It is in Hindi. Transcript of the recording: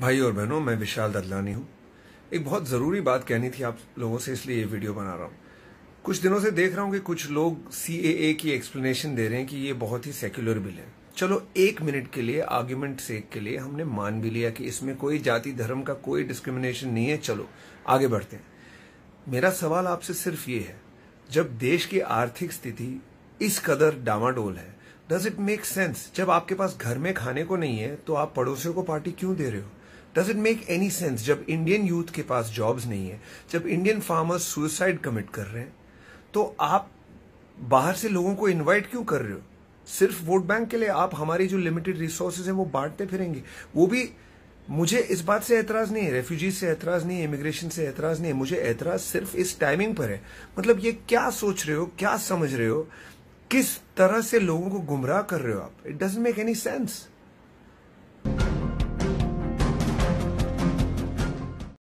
भाई और बहनों मैं विशाल ददलानी हूँ एक बहुत ज़रूरी बात कहनी थी आप लोगों से इसलिए ये वीडियो बना रहा हूँ कुछ दिनों से देख रहा हूँ कि कुछ लोग सी की एक्सप्लेनेशन दे रहे हैं कि ये बहुत ही सेक्युलर बिल है चलो एक मिनट के लिए आर्ग्यूमेंट सेक के लिए हमने मान भी लिया कि इसमें कोई जाति धर्म का कोई डिस्क्रिमिनेशन नहीं है चलो आगे बढ़ते हैं मेरा सवाल आपसे सिर्फ ये है जब देश की आर्थिक स्थिति इस कदर डामाडोल है डज इट मेक सेंस जब आपके पास घर में खाने को नहीं है तो आप पड़ोसियों को पार्टी क्यों दे रहे हो does it make any sense जब इंडियन यूथ के पास जॉब्स नहीं है जब इंडियन फार्मर्स सुसाइड कमिट कर रहे हैं तो आप बाहर से लोगों को इनवाइट क्यों कर रहे हो सिर्फ वोट बैंक के लिए आप हमारी जो लिमिटेड रिसोर्सेज हैं वो बांटते फिरेंगे वो भी मुझे इस बात से ऐतराज नहीं है रेफ्यूजी से ऐतराज नहीं है इमिग्रेशन से ऐतराज नहीं है मुझे ऐतराज सिर्फ इस टाइमिंग पर है मतलब ये क्या सोच रहे हो क्या समझ रहे हो किस तरह से लोगों को गुमराह कर रहे हो आप it doesn't make any sense